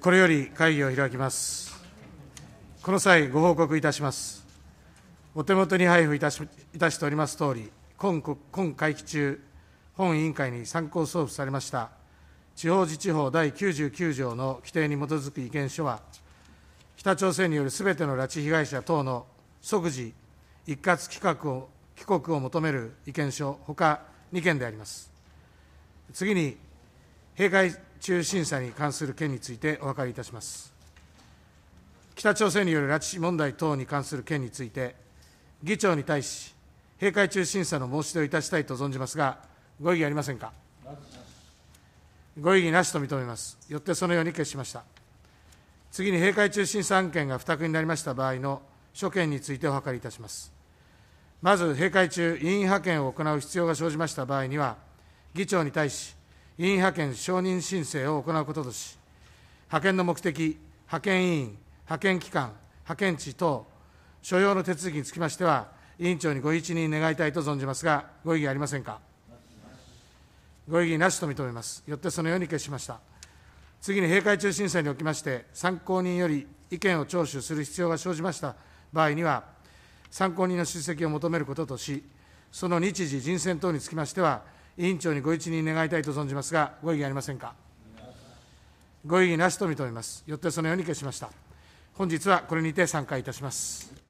これより会議を開きます。この際、ご報告いたします。お手元に配布いたしいたしておりますとおり、今今会期中、本委員会に参考送付されました地方自治法第99条の規定に基づく意見書は、北朝鮮によるすべての拉致被害者等の即時一括帰国を帰国を求める意見書、ほか2件であります。次に、閉会中審査に関する件についてお分かりいたします。北朝鮮による拉致問題等に関する件について、議長に対し、閉会中審査の申し出をいたしたいと存じますが、ご異議ありませんか。ご異議なしと認めます。よってそのように決しました。次に閉会中審査案件が付託になりました場合の所見についてお諮りいたします。まず、閉会中、委員派遣を行う必要が生じました場合には、議長に対し、委員派遣承認申請を行うこととし、派遣の目的、派遣委員、派遣機関、派遣地等、所要の手続きにつきましては、委員長にご一任願いたいと存じますが、ご異議ありませんか。ご異議なしと認めます。よってそのように決しました。次に閉会中審査におきまして、参考人より意見を聴取する必要が生じました場合には、参考人の出席を求めることとし、その日時、人選等につきましては、委員長にご一任願いたいと存じますが、ご異議ありませんか。ご異議なしと認めます。よってそのように決しました。本日はこれにて散会いたします。